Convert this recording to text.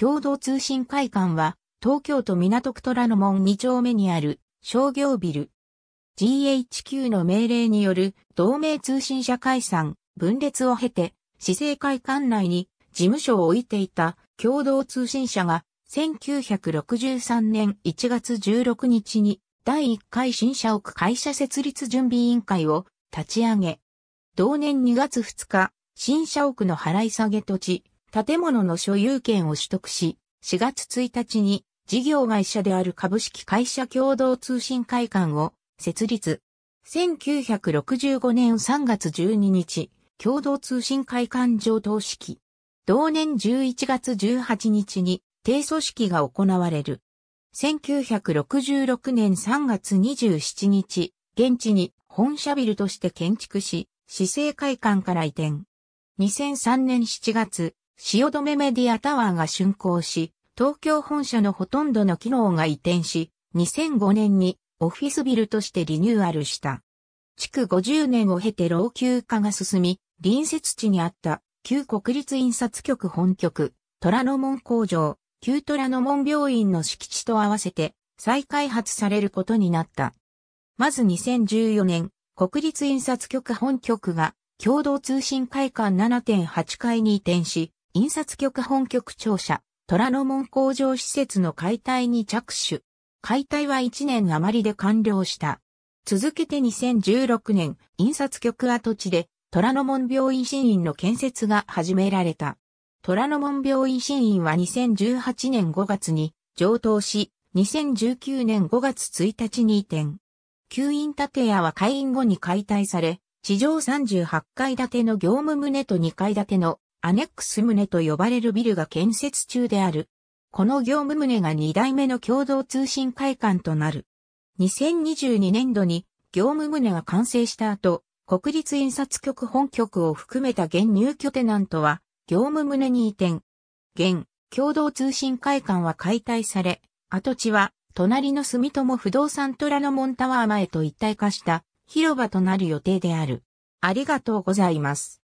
共同通信会館は、東京都港区虎ノ門2丁目にある商業ビル。GHQ の命令による同盟通信社解散、分裂を経て、市政会館内に事務所を置いていた共同通信社が1963年1月16日に第1回新社屋会社設立準備委員会を立ち上げ、同年2月2日、新社屋の払い下げ土地、建物の所有権を取得し、4月1日に事業会社である株式会社共同通信会館を設立。1965年3月12日、共同通信会館上等式。同年11月18日に低組織が行われる。1966年3月27日、現地に本社ビルとして建築し、市政会館から移転。2003年7月、汐留メディアタワーが竣工し、東京本社のほとんどの機能が移転し、2005年にオフィスビルとしてリニューアルした。築50年を経て老朽化が進み、隣接地にあった旧国立印刷局本局、虎ノ門工場、旧虎ノ門病院の敷地と合わせて再開発されることになった。まず2014年、国立印刷局本局が共同通信会館7.8階に移転し、印刷局本局庁舎、虎ノ門工場施設の解体に着手。解体は1年余りで完了した。続けて2016年、印刷局跡地で、虎ノ門病院新院の建設が始められた。虎ノ門病院新院は2018年5月に上等し、2019年5月1日に移転。旧院建屋は開院後に解体され、地上38階建ての業務棟と2階建てのアネックス棟と呼ばれるビルが建設中である。この業務棟が2代目の共同通信会館となる。2022年度に業務棟が完成した後、国立印刷局本局を含めた現入居テナントは業務棟に移転。現、共同通信会館は解体され、跡地は隣の住友不動産虎ノ門タワー前と一体化した広場となる予定である。ありがとうございます。